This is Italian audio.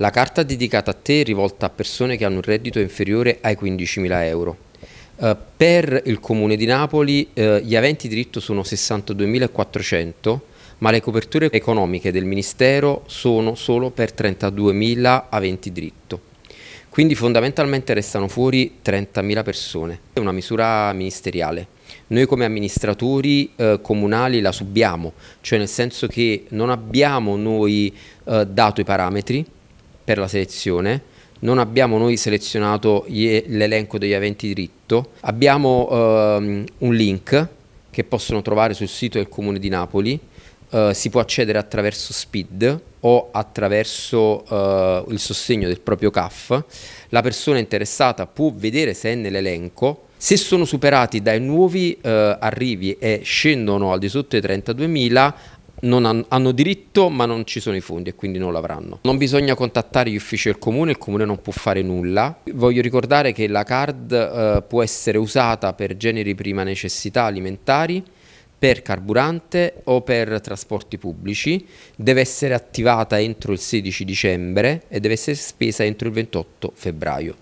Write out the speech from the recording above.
La carta dedicata a te è rivolta a persone che hanno un reddito inferiore ai 15.000 euro. Eh, per il Comune di Napoli eh, gli aventi diritto sono 62.400 ma le coperture economiche del Ministero sono solo per 32.000 aventi diritto. Quindi fondamentalmente restano fuori 30.000 persone. È una misura ministeriale. Noi come amministratori eh, comunali la subiamo, cioè nel senso che non abbiamo noi eh, dato i parametri, per la selezione, non abbiamo noi selezionato l'elenco degli aventi diritto, abbiamo ehm, un link che possono trovare sul sito del Comune di Napoli, eh, si può accedere attraverso SPID o attraverso eh, il sostegno del proprio CAF, la persona interessata può vedere se è nell'elenco, se sono superati dai nuovi eh, arrivi e scendono al di sotto dei 32.000 hanno, hanno diritto ma non ci sono i fondi e quindi non l'avranno. Non bisogna contattare gli uffici del comune, il comune non può fare nulla. Voglio ricordare che la card eh, può essere usata per generi prima necessità alimentari, per carburante o per trasporti pubblici, deve essere attivata entro il 16 dicembre e deve essere spesa entro il 28 febbraio.